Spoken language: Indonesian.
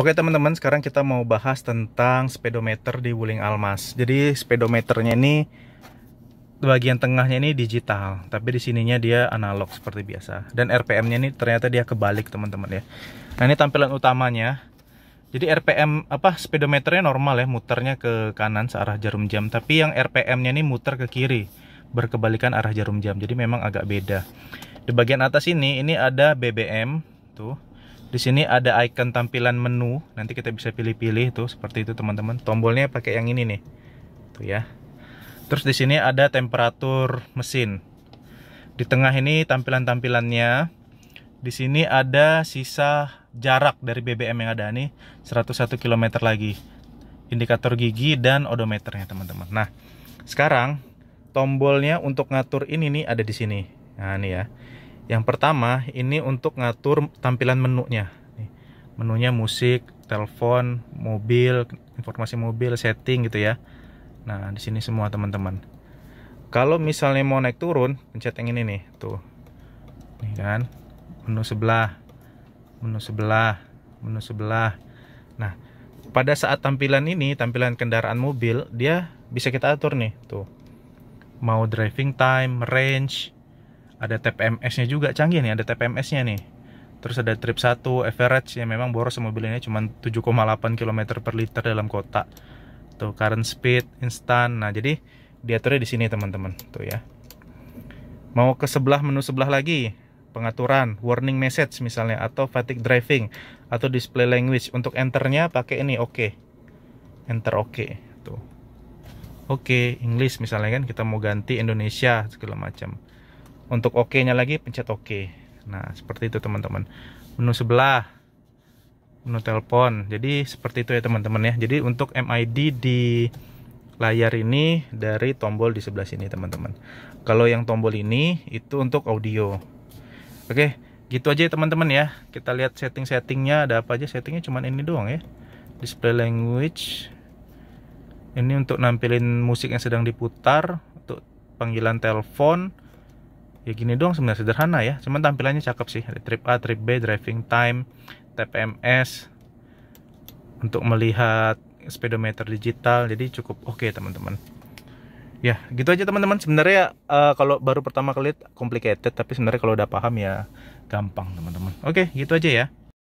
Oke teman-teman, sekarang kita mau bahas tentang speedometer di Wuling Almas. Jadi speedometernya ini bagian tengahnya ini digital, tapi di sininya dia analog seperti biasa. Dan RPM-nya ini ternyata dia kebalik teman-teman ya. Nah ini tampilan utamanya. Jadi RPM apa speedometernya normal ya, muternya ke kanan searah jarum jam, tapi yang RPM-nya ini muter ke kiri, berkebalikan arah jarum jam. Jadi memang agak beda. Di bagian atas ini ini ada BBM tuh di sini ada icon tampilan menu, nanti kita bisa pilih-pilih tuh seperti itu teman-teman. Tombolnya pakai yang ini nih. Tuh ya. Terus di sini ada temperatur mesin. Di tengah ini tampilan-tampilannya. Di sini ada sisa jarak dari BBM yang ada nih 101 km lagi. Indikator gigi dan odometernya teman-teman. Nah, sekarang tombolnya untuk ngatur ini nih ada di sini. Nah, ini ya. Yang pertama ini untuk ngatur tampilan menunya. Menunya musik, telepon, mobil, informasi mobil, setting gitu ya. Nah, di sini semua teman-teman. Kalau misalnya mau naik turun, pencet yang ini nih, tuh. Nih kan. Menu sebelah. Menu sebelah, menu sebelah. Nah, pada saat tampilan ini, tampilan kendaraan mobil, dia bisa kita atur nih, tuh. Mau driving time, range, ada TPMS-nya juga canggih nih ada TPMS-nya nih terus ada trip 1 average yang memang boros mobil ini cuma 7,8 km per liter dalam kota tuh current speed instan nah jadi diaturnya di sini teman-teman tuh ya mau ke sebelah menu sebelah lagi pengaturan warning message misalnya atau fatigue driving atau display language untuk enternya pakai ini oke okay. enter oke okay. tuh oke okay, English misalnya kan kita mau ganti Indonesia segala macam untuk oke nya lagi pencet oke nah seperti itu teman-teman menu sebelah menu telepon jadi seperti itu ya teman-teman ya jadi untuk MID di layar ini dari tombol di sebelah sini teman-teman kalau yang tombol ini itu untuk audio oke gitu aja ya teman-teman ya kita lihat setting-settingnya ada apa aja settingnya cuman ini doang ya display language ini untuk nampilin musik yang sedang diputar untuk panggilan telepon ya gini doang sebenarnya sederhana ya cuman tampilannya cakep sih ada trip A, trip B, driving time, TPMS untuk melihat speedometer digital jadi cukup oke okay, teman-teman ya gitu aja teman-teman sebenarnya uh, kalau baru pertama kali complicated tapi sebenarnya kalau udah paham ya gampang teman-teman oke okay, gitu aja ya